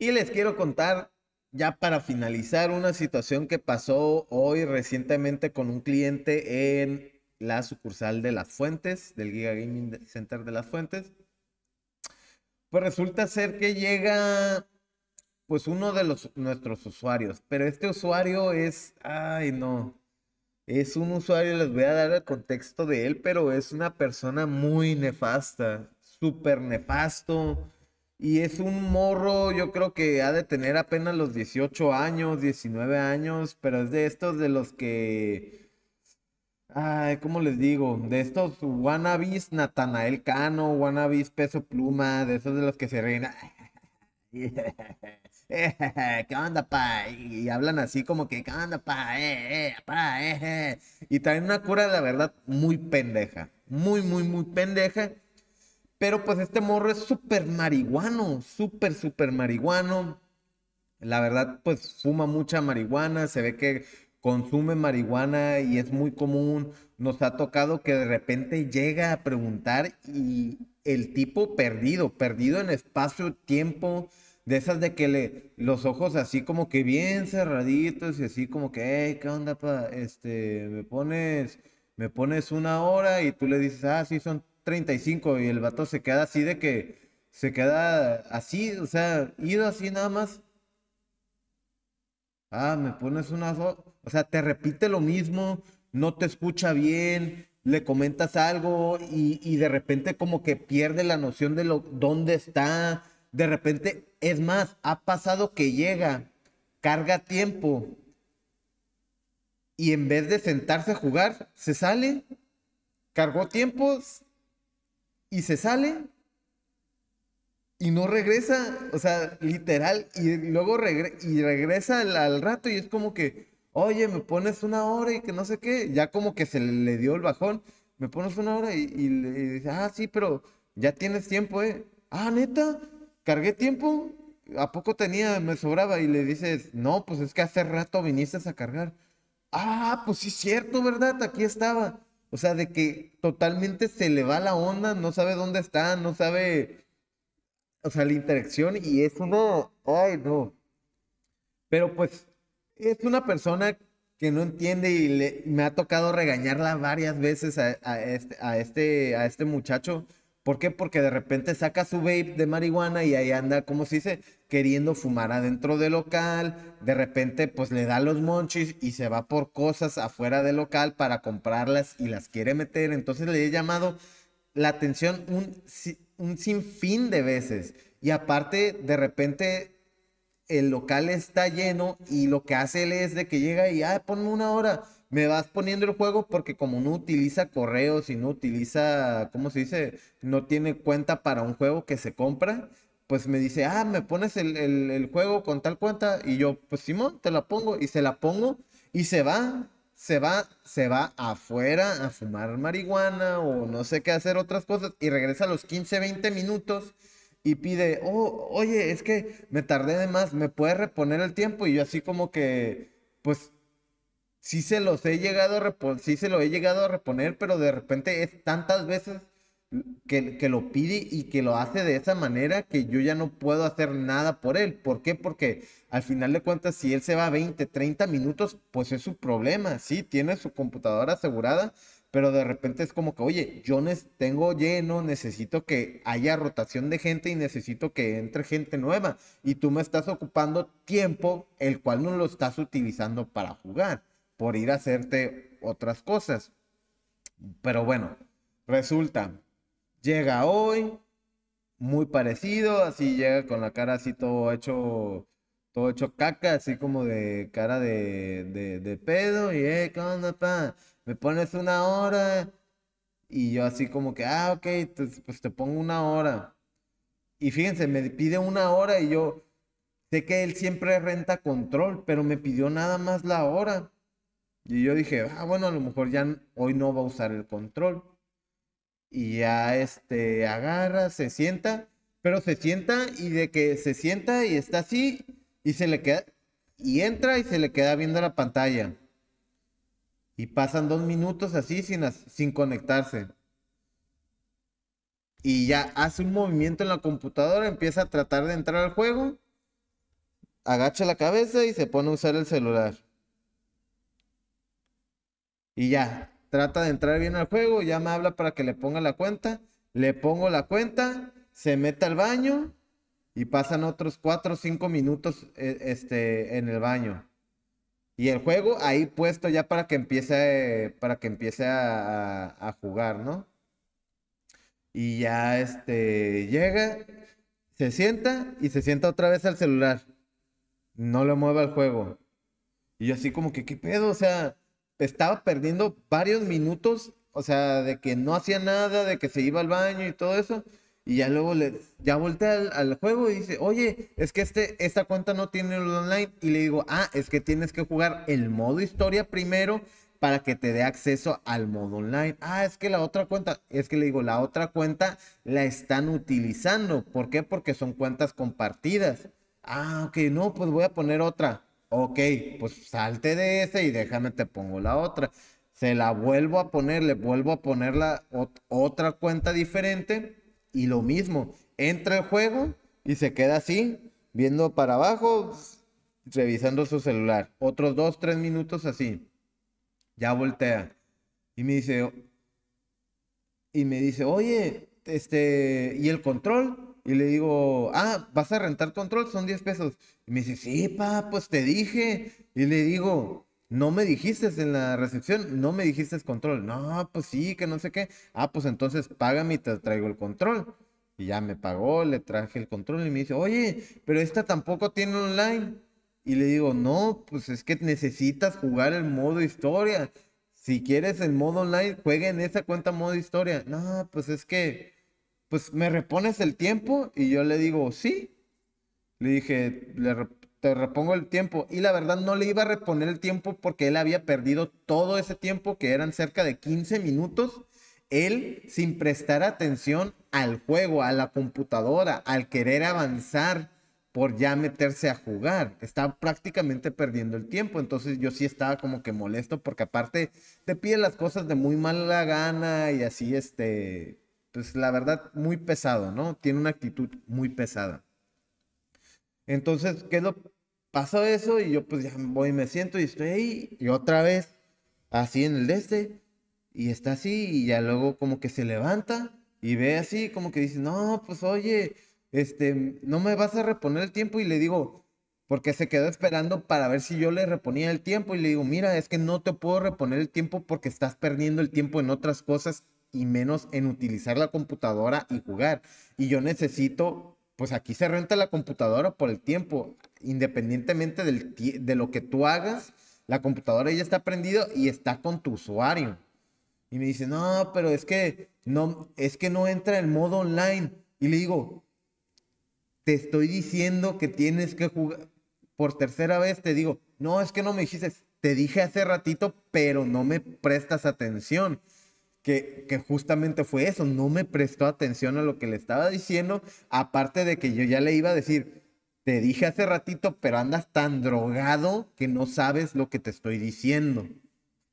Y les quiero contar, ya para finalizar, una situación que pasó hoy recientemente con un cliente en la sucursal de Las Fuentes, del Giga Gaming Center de Las Fuentes. Pues resulta ser que llega pues uno de los, nuestros usuarios, pero este usuario es, ay no, es un usuario, les voy a dar el contexto de él, pero es una persona muy nefasta, súper nefasto, y es un morro, yo creo que ha de tener apenas los 18 años, 19 años, pero es de estos de los que... Ay, ¿cómo les digo? De estos wannabis Natanael Cano, wannabis Peso Pluma, de esos de los que se reina. Ah, ¿Qué onda, pa? Y hablan así como que, ¿qué onda, pa? Eh, eh, pa eh, y traen una cura, la verdad, muy pendeja. Muy, muy, muy pendeja pero pues este morro es súper marihuano, súper, súper marihuano. La verdad, pues fuma mucha marihuana, se ve que consume marihuana y es muy común. Nos ha tocado que de repente llega a preguntar y el tipo perdido, perdido en espacio, tiempo, de esas de que le, los ojos así como que bien cerraditos y así como que, hey, ¿qué onda, pa? Este, me pones, me pones una hora y tú le dices, ah, sí, son 35 y el vato se queda así de que se queda así, o sea, ido así nada más. Ah, me pones una... O sea, te repite lo mismo, no te escucha bien, le comentas algo y, de repente como que pierde la noción de lo, dónde está. De repente, es más, ha pasado que llega, carga tiempo y en vez de sentarse a jugar, se sale. Cargó tiempo y se sale y no regresa, o sea, literal, y luego regresa al, rato y es como que, oye, me pones una hora y que no sé qué, ya como que se le, dio el bajón, me pones una hora y, le dice, ah, sí, pero ya tienes tiempo, ¿eh? Ah, neta, cargué tiempo, ¿a poco tenía, me sobraba? Y le dices, no, pues es que hace rato viniste a cargar. Ah, pues sí, cierto, ¿verdad? Aquí estaba. O sea, de que totalmente se le va la onda, no sabe dónde está, no sabe. O sea, la interacción y es uno. Ay, no. Pero pues, es una persona que no entiende y le, me ha tocado regañarla varias veces a, este, a, este, a este muchacho ¿Por qué? Porque de repente saca su vape de marihuana y ahí anda, como se dice, queriendo fumar adentro del local. De repente, pues le da los monchis y se va por cosas afuera del local para comprarlas y las quiere meter. Entonces le he llamado la atención un, un sinfín de veces. Y aparte, de repente, el local está lleno y lo que hace él es de que llega y, ah, ponme una hora me vas poniendo el juego porque como no utiliza correos y no utiliza, ¿cómo se dice? No tiene cuenta para un juego que se compra, pues me dice, ah, me pones el, juego con tal cuenta y yo, pues Simón, te la pongo y se la pongo y se va, se va, se va afuera a fumar marihuana o no sé qué hacer otras cosas y regresa a los 15, 20 minutos y pide, oh, oye, es que me tardé de más, ¿me puedes reponer el tiempo? Y yo así como que, pues sí se los he llegado a reponer, se lo he llegado a reponer, pero de repente es tantas veces que, que, lo pide y que lo hace de esa manera que yo ya no puedo hacer nada por él. ¿Por qué? Porque al final de cuentas, si él se va 20, 30 minutos, pues es su problema. Sí, tiene su computadora asegurada, pero de repente es como que, oye, yo tengo lleno, necesito que haya rotación de gente y necesito que entre gente nueva. Y tú me estás ocupando tiempo, el cual no lo estás utilizando para jugar por ir a hacerte otras cosas. Pero bueno, resulta, llega hoy, muy parecido, así llega con la cara así todo hecho, todo hecho caca, así como de cara de, de, pedo, y eh, ¿qué onda, Me pones una hora, y yo así como que, ah, ok, pues te pongo una hora. Y fíjense, me pide una hora y yo sé que él siempre renta control, pero me pidió nada más la hora. Y yo dije, ah, bueno, a lo mejor ya hoy no va a usar el control. Y ya este agarra, se sienta, pero se sienta y de que se sienta y está así y se le queda y entra y se le queda viendo la pantalla. Y pasan dos minutos así sin, sin conectarse. Y ya hace un movimiento en la computadora, empieza a tratar de entrar al juego, agacha la cabeza y se pone a usar el celular y ya, trata de entrar bien al juego, ya me habla para que le ponga la cuenta, le pongo la cuenta, se mete al baño y pasan otros 4 o 5 minutos eh, este, en el baño. Y el juego ahí puesto ya para que empiece, eh, para que empiece a, jugar, ¿no? Y ya este, llega, se sienta y se sienta otra vez al celular. No lo mueva el juego. Y yo así como que, ¿qué pedo? O sea, estaba perdiendo varios minutos, o sea, de que no hacía nada, de que se iba al baño y todo eso. Y ya luego le, ya voltea al, juego y dice, oye, es que este, esta cuenta no tiene el online. Y le digo, ah, es que tienes que jugar el modo historia primero para que te dé acceso al modo online. Ah, es que la otra cuenta, es que le digo, la otra cuenta la están utilizando. ¿Por qué? Porque son cuentas compartidas. Ah, ok, no, pues voy a poner otra. Ok, pues salte de ese y déjame te pongo la otra. Se la vuelvo a poner, le vuelvo a poner la otra cuenta diferente y lo mismo. Entra el juego y se queda así, viendo para abajo, revisando su celular. Otros dos, tres minutos así. Ya voltea. Y me dice, y me dice, oye, este, ¿y el control? Y le digo, ah, vas a rentar control, son 10 pesos. Y me dice, sí, pa, pues te dije. Y le digo, no me dijiste en la recepción, no me dijiste control. No, pues sí, que no sé qué. Ah, pues entonces págame y te traigo el control. Y ya me pagó, le traje el control y me dice, oye, pero esta tampoco tiene online. Y le digo, no, pues es que necesitas jugar el modo historia. Si quieres el modo online, juega en esa cuenta modo historia. No, pues es que pues me repones el tiempo y yo le digo, sí. Le dije, te repongo el tiempo. Y la verdad no le iba a reponer el tiempo porque él había perdido todo ese tiempo, que eran cerca de 15 minutos, él sin prestar atención al juego, a la computadora, al querer avanzar por ya meterse a jugar. Estaba prácticamente perdiendo el tiempo. Entonces yo sí estaba como que molesto porque aparte te pide las cosas de muy mala gana y así este pues la verdad, muy pesado, ¿no? Tiene una actitud muy pesada. Entonces, ¿qué lo? Pasó eso y yo pues ya voy y me siento y estoy ahí y otra vez así en el este y está así y ya luego como que se levanta y ve así como que dice, no, pues oye, este, no me vas a reponer el tiempo y le digo, porque se quedó esperando para ver si yo le reponía el tiempo y le digo, mira, es que no te puedo reponer el tiempo porque estás perdiendo el tiempo en otras cosas y menos en utilizar la computadora y jugar. Y yo necesito, pues aquí se renta la computadora por el tiempo, independientemente de lo que tú hagas, la computadora ya está prendida y está con tu usuario. Y me dice, no, pero es que no, es que no entra el modo online. Y le digo, te estoy diciendo que tienes que jugar. Por tercera vez te digo, no, es que no me dijiste, te dije hace ratito, pero no me prestas atención que, justamente fue eso, no me prestó atención a lo que le estaba diciendo, aparte de que yo ya le iba a decir, te dije hace ratito, pero andas tan drogado que no sabes lo que te estoy diciendo.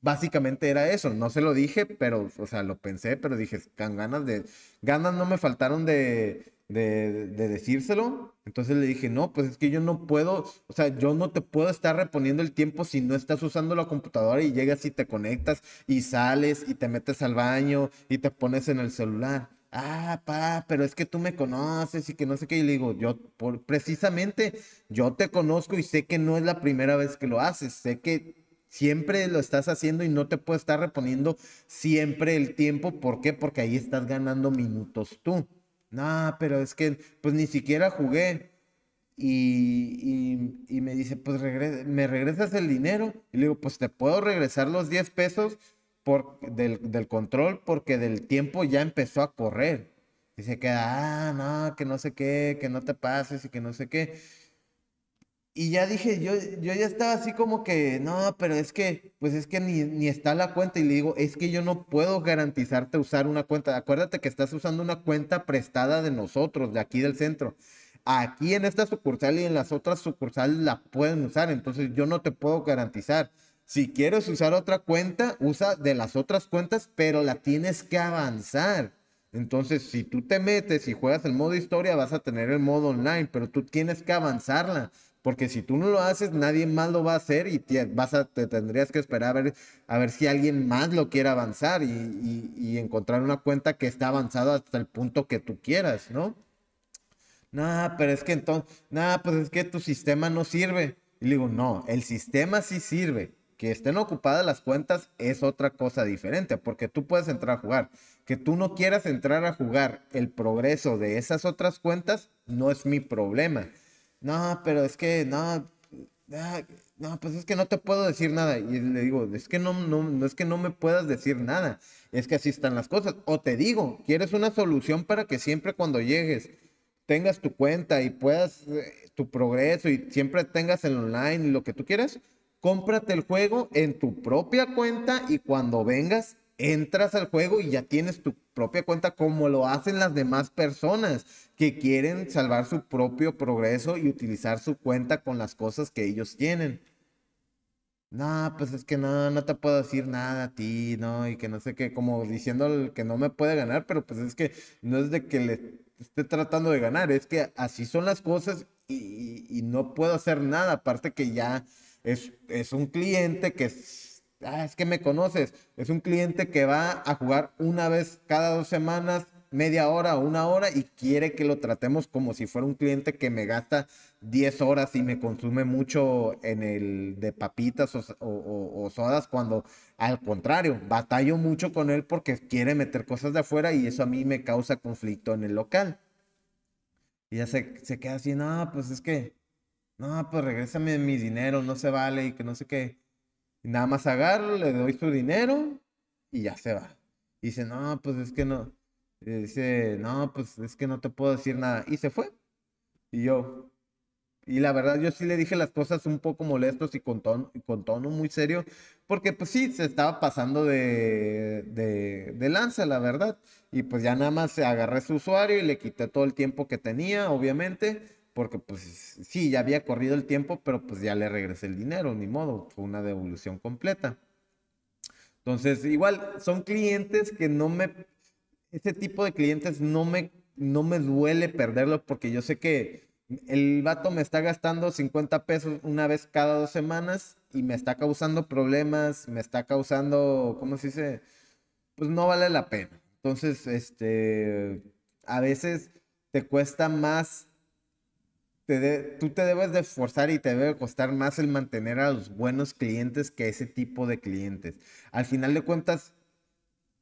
Básicamente era eso, no se lo dije, pero, o sea, lo pensé, pero dije, ganas de, ganas no me faltaron de, de, decírselo. Entonces le dije, no, pues es que yo no puedo, o sea, yo no te puedo estar reponiendo el tiempo si no estás usando la computadora y llegas y te conectas y sales y te metes al baño y te pones en el celular. Ah, pa, pero es que tú me conoces y que no sé qué. Y le digo, yo, por, precisamente, yo te conozco y sé que no es la primera vez que lo haces. Sé que siempre lo estás haciendo y no te puedo estar reponiendo siempre el tiempo. ¿Por qué? Porque ahí estás ganando minutos tú no, pero es que pues ni siquiera jugué. Y, y, me dice, pues me regresas el dinero. Y le digo, pues te puedo regresar los 10 pesos por, del, del, control porque del tiempo ya empezó a correr. Y se queda, ah, no, que no sé qué, que no te pases y que no sé qué. Y ya dije, yo, yo ya estaba así como que, no, pero es que, pues es que ni, ni está la cuenta. Y le digo, es que yo no puedo garantizarte usar una cuenta. Acuérdate que estás usando una cuenta prestada de nosotros, de aquí del centro. Aquí en esta sucursal y en las otras sucursales la pueden usar. Entonces yo no te puedo garantizar. Si quieres usar otra cuenta, usa de las otras cuentas, pero la tienes que avanzar. Entonces, si tú te metes y juegas el modo historia, vas a tener el modo online, pero tú tienes que avanzarla. Porque si tú no lo haces, nadie más lo va a hacer y te, vas te tendrías que esperar a ver, a ver si alguien más lo quiere avanzar y, encontrar una cuenta que está avanzada hasta el punto que tú quieras, ¿no? Nah, pero es que entonces, nah, pues es que tu sistema no sirve. Y le digo, no, el sistema sí sirve. Que estén ocupadas las cuentas es otra cosa diferente, porque tú puedes entrar a jugar. Que tú no quieras entrar a jugar el progreso de esas otras cuentas no es mi problema no, pero es que, no, ah, no, pues es que no te puedo decir nada. Y le digo, es que no, no, no es que no me puedas decir nada, es que así están las cosas. O te digo, quieres una solución para que siempre cuando llegues tengas tu cuenta y puedas eh, tu progreso y siempre tengas el online, lo que tú quieras, cómprate el juego en tu propia cuenta y cuando vengas entras al juego y ya tienes tu propia cuenta como lo hacen las demás personas que quieren salvar su propio progreso y utilizar su cuenta con las cosas que ellos tienen. No, pues es que no, no te puedo decir nada a ti, no, y que no sé qué, como diciendo que no me puede ganar, pero pues es que no es de que le esté tratando de ganar, es que así son las cosas y, no puedo hacer nada, aparte que ya es, es un cliente que Ah, es que me conoces. Es un cliente que va a jugar una vez cada dos semanas, media hora o una hora y quiere que lo tratemos como si fuera un cliente que me gasta 10 horas y me consume mucho en el de papitas o, sodas cuando al contrario, batallo mucho con él porque quiere meter cosas de afuera y eso a mí me causa conflicto en el local. Y ya se, se queda así, no, pues es que, no, pues regrésame mi dinero, no se vale y que no sé qué. Nada más agarro, le doy su dinero y ya se va. Y dice, no, pues es que no. dice, no, pues es que no te puedo decir nada. Y se fue. Y yo. Y la verdad, yo sí le dije las cosas un poco molestos y con tono, con tono muy serio, porque pues sí, se estaba pasando de, de, de lanza, la verdad. Y pues ya nada más agarré su usuario y le quité todo el tiempo que tenía, obviamente porque pues sí, ya había corrido el tiempo, pero pues ya le regresé el dinero, ni modo, fue una devolución completa. Entonces, igual, son clientes que no me, ese tipo de clientes no me, no me duele perderlo porque yo sé que el vato me está gastando 50 pesos una vez cada dos semanas y me está causando problemas, me está causando, ¿cómo se dice? Pues no vale la pena. Entonces, este, a veces te cuesta más tú te debes de esforzar y te debe costar más el mantener a los buenos clientes que a ese tipo de clientes. Al final de cuentas,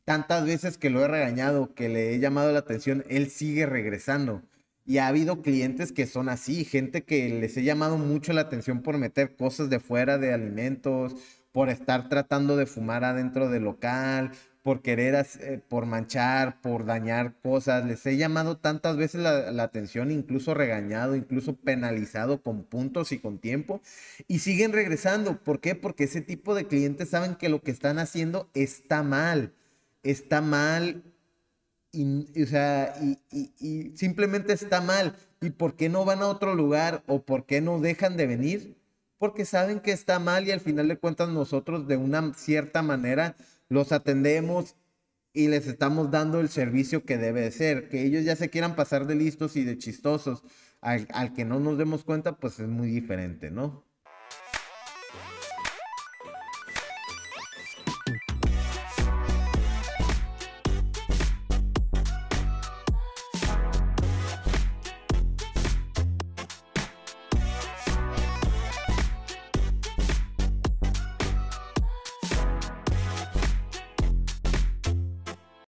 tantas veces que lo he regañado, que le he llamado la atención, él sigue regresando. Y ha habido clientes que son así, gente que les he llamado mucho la atención por meter cosas de fuera de alimentos, por estar tratando de fumar adentro del local, por querer, eh, por manchar, por dañar cosas. Les he llamado tantas veces la, atención, incluso regañado, incluso penalizado con puntos y con tiempo. Y siguen regresando. ¿Por qué? Porque ese tipo de clientes saben que lo que están haciendo está mal. Está mal. o sea, y, y simplemente está mal. ¿Y por qué no van a otro lugar o por qué no dejan de venir? Porque saben que está mal y al final de cuentas nosotros de una cierta manera los atendemos y les estamos dando el servicio que debe de ser. Que ellos ya se quieran pasar de listos y de chistosos al, al que no nos demos cuenta, pues es muy diferente, ¿no?